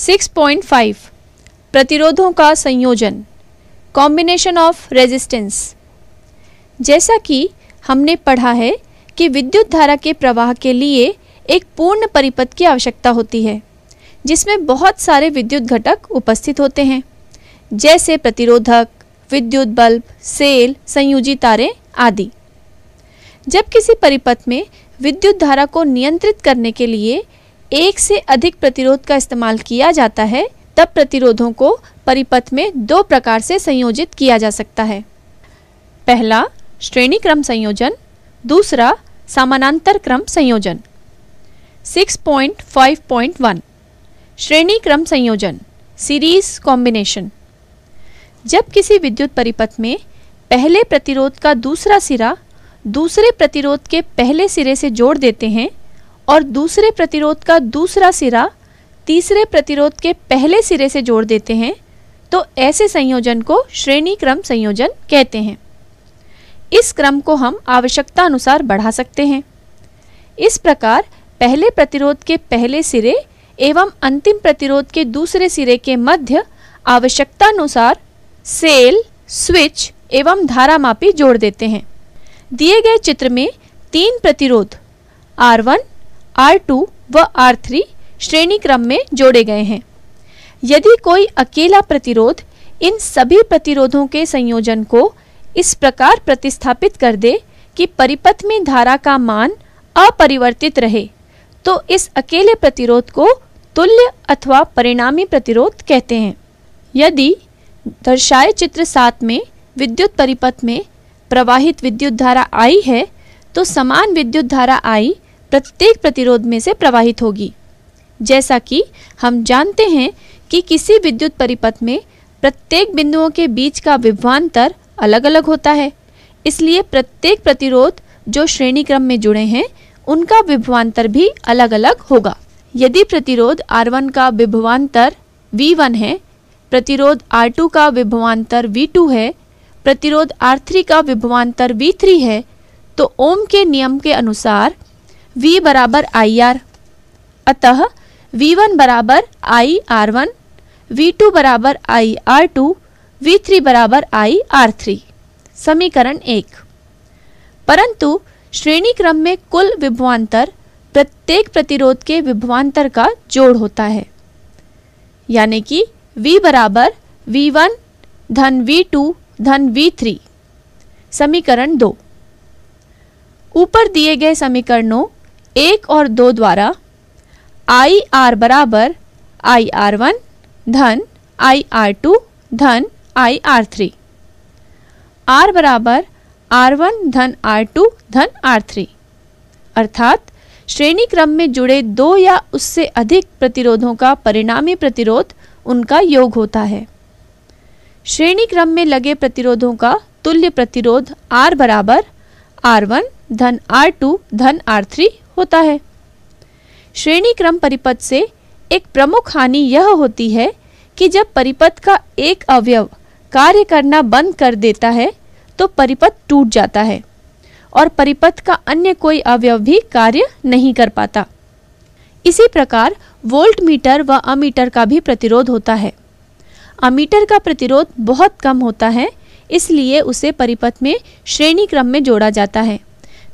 6.5 प्रतिरोधों का संयोजन कॉम्बिनेशन ऑफ रेजिस्टेंस जैसा कि हमने पढ़ा है कि विद्युत धारा के प्रवाह के लिए एक पूर्ण परिपथ की आवश्यकता होती है जिसमें बहुत सारे विद्युत घटक उपस्थित होते हैं जैसे प्रतिरोधक विद्युत बल्ब सेल संयोजी तारें आदि जब किसी परिपथ में विद्युत धारा को नियंत्रित करने के लिए एक से अधिक प्रतिरोध का इस्तेमाल किया जाता है तब प्रतिरोधों को परिपथ में दो प्रकार से संयोजित किया जा सकता है पहला श्रेणी क्रम संयोजन दूसरा समानांतर क्रम संयोजन 6.5.1 श्रेणी क्रम संयोजन सीरीज कॉम्बिनेशन जब किसी विद्युत परिपथ में पहले प्रतिरोध का दूसरा सिरा दूसरे प्रतिरोध के पहले सिरे से जोड़ देते हैं और दूसरे प्रतिरोध का दूसरा सिरा तीसरे प्रतिरोध के पहले सिरे से जोड़ देते हैं तो ऐसे संयोजन को श्रेणी क्रम संयोजन कहते हैं इस क्रम को हम आवश्यकता अनुसार बढ़ा सकते हैं इस प्रकार पहले प्रतिरोध के पहले सिरे एवं अंतिम प्रतिरोध के दूसरे सिरे के मध्य आवश्यकता अनुसार सेल स्विच एवं धारा मापी जोड़ देते हैं दिए गए चित्र में तीन प्रतिरोध R1, R2 व R3 श्रेणी क्रम में जोड़े गए हैं यदि कोई अकेला प्रतिरोध इन सभी प्रतिरोधों के संयोजन को इस प्रकार प्रतिस्थापित कर दे कि परिपथ में धारा का मान अपरिवर्तित रहे तो इस अकेले प्रतिरोध को तुल्य अथवा परिणामी प्रतिरोध कहते हैं यदि दर्शाए चित्र सात में विद्युत परिपथ में प्रवाहित विद्युत धारा आई है तो समान विद्युत धारा आई प्रत्येक प्रतिरोध में से प्रवाहित होगी जैसा कि हम जानते हैं कि किसी विद्युत परिपथ में प्रत्येक बिंदुओं के बीच का विभवान्तर अलग अलग होता है इसलिए प्रत्येक प्रतिरोध जो श्रेणी क्रम में जुड़े हैं उनका विभवान्तर भी अलग अलग होगा यदि प्रतिरोध R1 का विभवान्तर V1 है प्रतिरोध R2 का विभवान्तर V2 है प्रतिरोध R3 का विभवान्तर V3 है तो ओम के नियम के अनुसार v बराबर आई आर अतः v1 बराबर I R one V two बराबर I R two V three बराबर आई आर थ्री समीकरण एक परंतु श्रेणी क्रम में कुल विभवांतर प्रत्येक प्रतिरोध के विभवांतर का जोड़ होता है यानी कि v बराबर वी वन धन वी टू धन वी थ्री समीकरण दो ऊपर दिए गए समीकरणों एक और दो द्वारा आई आर बराबर आई आर वन धन आई आर टू धन आई आर थ्री आर बराबर आर वन धन आर टू धन आर थ्री अर्थात श्रेणी क्रम में जुड़े दो या उससे अधिक प्रतिरोधों का परिणामी प्रतिरोध उनका योग होता है श्रेणी क्रम में लगे प्रतिरोधों का तुल्य प्रतिरोध आर बराबर आर वन धन आर टू धन आर थ्री होता है श्रेणी क्रम परिपथ से एक प्रमुख हानि यह होती है कि जब परिपथ का एक अवयव कार्य करना बंद कर देता है तो परिपथ टूट जाता है और परिपथ का अन्य कोई अवयव भी कार्य नहीं कर पाता इसी प्रकार वोल्ट मीटर व अमीटर का भी प्रतिरोध होता है अमीटर का प्रतिरोध बहुत कम होता है इसलिए उसे परिपथ में श्रेणी क्रम में जोड़ा जाता है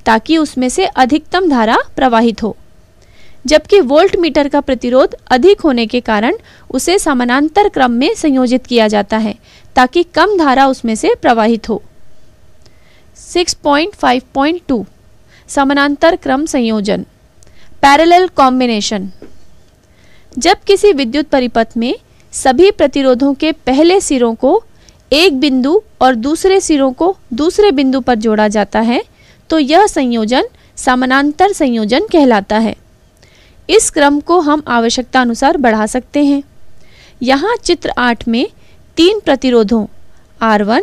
ताकि उसमें से अधिकतम धारा प्रवाहित हो जबकि वोल्ट मीटर का प्रतिरोध अधिक होने के कारण उसे समानांतर क्रम में संयोजित किया जाता है ताकि कम धारा उसमें से प्रवाहित हो 6.5.2 समानांतर क्रम संयोजन पैरेलल कॉम्बिनेशन जब किसी विद्युत परिपथ में सभी प्रतिरोधों के पहले सिरों को एक बिंदु और दूसरे सिरों को दूसरे बिंदु पर जोड़ा जाता है तो यह संयोजन समानांतर संयोजन कहलाता है इस क्रम को हम आवश्यकता अनुसार बढ़ा सकते हैं यहाँ चित्र आठ में तीन प्रतिरोधों R1,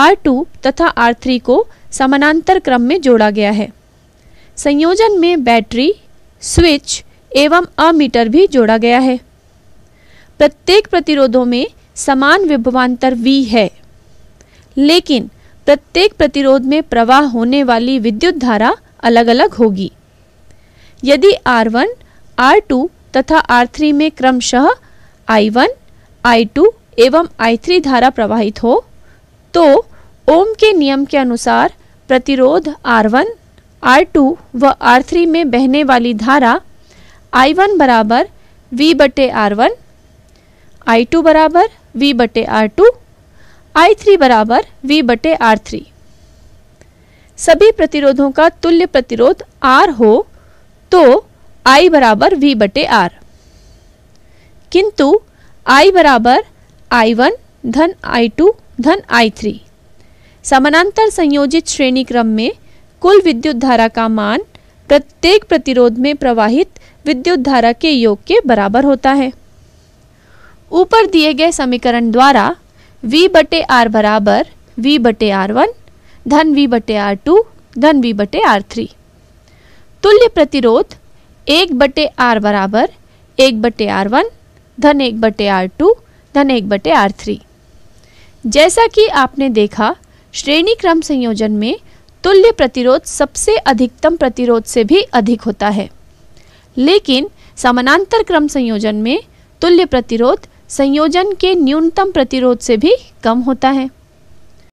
R2 तथा R3 को समानांतर क्रम में जोड़ा गया है संयोजन में बैटरी स्विच एवं अमीटर भी जोड़ा गया है प्रत्येक प्रतिरोधों में समान विभवांतर V है लेकिन प्रत्येक प्रतिरोध में प्रवाह होने वाली विद्युत धारा अलग अलग होगी यदि R1, R2 तथा R3 में क्रमशः I1, I2 एवं I3 धारा प्रवाहित हो तो ओम के नियम के अनुसार प्रतिरोध R1, R2 व R3 में बहने वाली धारा I1 बराबर V बटे R1, I2 बराबर V बटे R2 आई थ्री बराबर वी बटे आर थ्री सभी प्रतिरोधों का तुल्य प्रतिरोध आर हो तो आई बराबर वी बटे आर किंतु आई बराबर आई वन धन आई टू धन आई थ्री समानांतर संयोजित श्रेणी क्रम में कुल विद्युत धारा का मान प्रत्येक प्रतिरोध में प्रवाहित विद्युत धारा के योग के बराबर होता है ऊपर दिए गए समीकरण द्वारा v बटे आर बराबर वी बटे आर वन धन वी बटे आर टू धन वी बटे आर थ्री तुल्य प्रतिरोध एक बटे आर बराबर एक बटे आर वन धन एक बटे आर टू धन एक बटे आर थ्री जैसा कि आपने देखा श्रेणी क्रम संयोजन में तुल्य प्रतिरोध सबसे अधिकतम प्रतिरोध से भी अधिक होता है लेकिन समानांतर क्रम संयोजन में तुल्य प्रतिरोध संयोजन के न्यूनतम प्रतिरोध से भी कम होता है